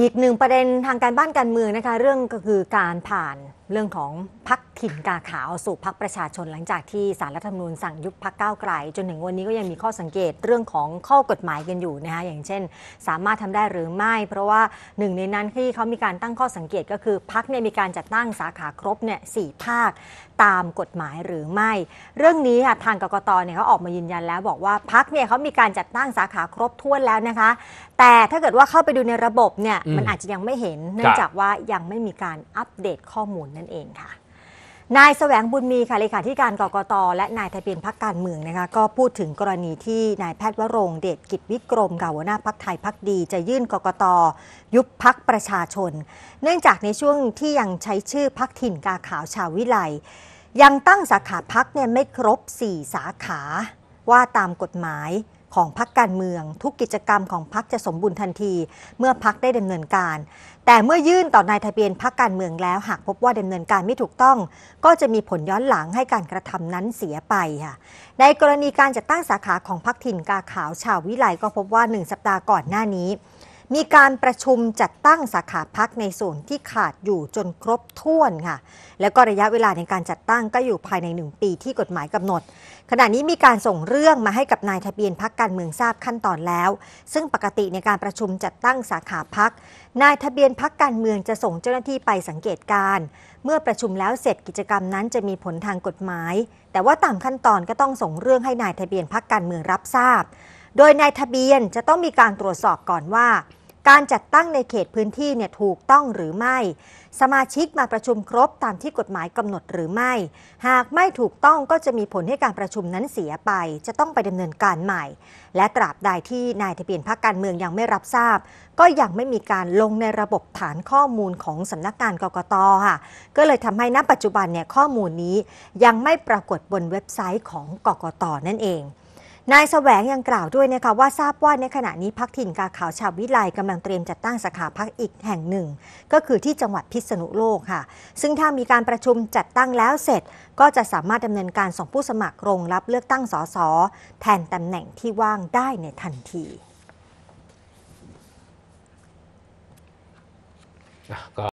อีกหนึ่งประเด็นทางการบ้านการเมืองนะคะเรื่องก็คือการผ่านเรื่องของพักิ่นกาขาวสู่พักประชาชนหลังจากที่สารรัฐธรรมนูญสั่งยุบพักก้าวไกลจนถึงวันนี้ก็ยังมีข้อสังเกตเรื่องของข้อกฎหมายกันอยู่นะคะอย่างเช่น สามารถทำได้หรือไม่ เพราะว่าหนึ่งในนั้นที่เขามีการตั้งข้อสังเกต ก็คือพักเนี่ยมีการจัดตั้งสาขาครบเนี่ยสี่ภาคตามกฎหมายหรือไม่ เรื่องนี้ค่ะทางกกตเนี่ยเขาออกมายืนยันแล้วบอกว่าพักเนี่ยเขามีการจัดตั้งสาขาครบถ้วนแล้วนะคะ แต่ถ้าเกิดว่าเข้าไปดูในระบบเนี่ยมันอาจจะยังไม่เห็น เนื่องจากว่ายังไม่มีการอัปเดตข้อมูลนั่นเองค่ะนายแสวงบุญมีค่ะเลขาธิการกรกตและนายทะเบียนพักการเมืองนะคะก็พูดถึงกรณีที่นายแพทย์วรงเดชกิจวิกรมกาวหน้าพักไทยพักดี จะยื่นกรกตยุบพักประชาชน เนื่องจากในช่วงที่ยังใช้ชื่อพักถิ่นกาขาวชาววิไลยังตั้งสาขาพักเนี่ยไม่ครบ 4 สาขาว่าตามกฎหมายของพักการเมือง ทุกกิจกรรมของพักจะสมบูรณ์ทันที เมื่อพักได้ดำเนินการ แต่เมื่อยื่นต่อนายทะเบียนพักการเมืองแล้ว หากพบว่าดำเนินการไม่ถูกต้อง ก็จะมีผลย้อนหลังให้การกระทำนั้นเสียไปค่ะในกรณีการจัดตั้งสาขาของพักถิ่นกาขาวชาววิไลก็พบว่า1สัปดาห์ก่อนหน้านี้มีการประชุมจัดตั้งสาขาพักในส่วนที่ขาดอยู่จนครบถ้วนค่ะ แล้วก็ระยะเวลาในการจัดตั้งก็อยู่ภายในหนึ่งปีที่กฎหมายกำหนด ขณะนี้มีการส่งเรื่องมาให้กับนายทะเบียนพักการเมืองทราบขั้นตอนแล้ว ซึ่งปกติในการประชุมจัดตั้งสาขาพัก นายทะเบียนพักการเมืองจะส่งเจ้าหน้าที่ไปสังเกตการ เมื่อประชุมแล้วเสร็จกิจกรรมนั้นจะมีผลทางกฎหมาย แต่ว่าตามขั้นตอนก็ต้องส่งเรื่องให้นายทะเบียนพักการเมืองรับทราบโดยนายทะเบียนจะต้องมีการตรวจสอบก่อนว่า การจัดตั้งในเขตพื้นที่เนี่ยถูกต้องหรือไม่ สมาชิกมาประชุมครบตามที่กฎหมายกำหนดหรือไม่ หากไม่ถูกต้องก็จะมีผลให้การประชุมนั้นเสียไป จะต้องไปดำเนินการใหม่ และตราบใดที่นายทะเบียนพรรคการเมืองยังไม่รับทราบ ก็ยังไม่มีการลงในระบบฐานข้อมูลของสำนักงานกกตค่ะ ก็เลยทำให้ณปัจจุบันเนี่ยข้อมูลนี้ ยังไม่ปรากฏบนเว็บไซต์ของกกตนั่นเองนายแสวงยังกล่าวด้วยนะคะว่าทราบว่าในขณะนี้พักถิ่นกาขาวชาววิไลกำลังเตรียมจัดตั้งสาขาพักอีกแห่งหนึ่ง ก็คือที่จังหวัดพิษณุโลกค่ะ ซึ่งถ้ามีการประชุมจัดตั้งแล้วเสร็จ ก็จะสามารถดำเนินการส่งผู้สมัครลงรับเลือกตั้งสสแทนตำแหน่งที่ว่างได้ในทันทีก็